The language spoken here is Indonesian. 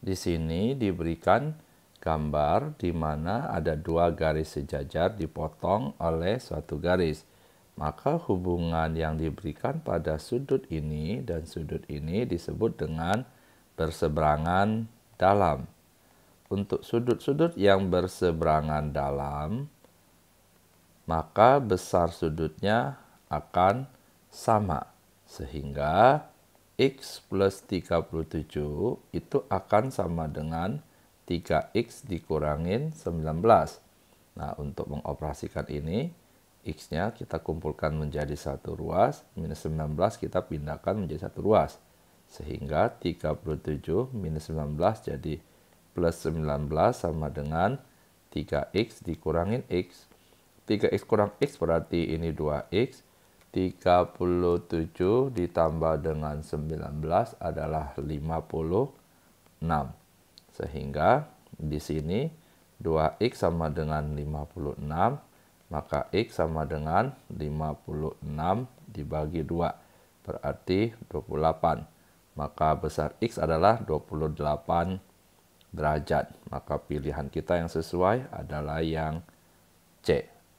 Di sini diberikan gambar di mana ada dua garis sejajar dipotong oleh suatu garis. Maka hubungan yang diberikan pada sudut ini dan sudut ini disebut dengan berseberangan dalam. Untuk sudut-sudut yang berseberangan dalam, maka besar sudutnya akan sama. Sehingga x plus 37 itu akan sama dengan 3x dikurangin 19. Nah, untuk mengoperasikan ini, x-nya kita kumpulkan menjadi satu ruas, minus 19 kita pindahkan menjadi satu ruas. Sehingga 37 minus 19 jadi plus 19 sama dengan 3x dikurangin x. 3x kurang x berarti ini 2x, 37 ditambah dengan 19 adalah 56. Sehingga di sini 2x sama dengan 56, maka x sama dengan 56 dibagi 2, berarti 28. Maka besar x adalah 28 derajat. Maka pilihan kita yang sesuai adalah yang C.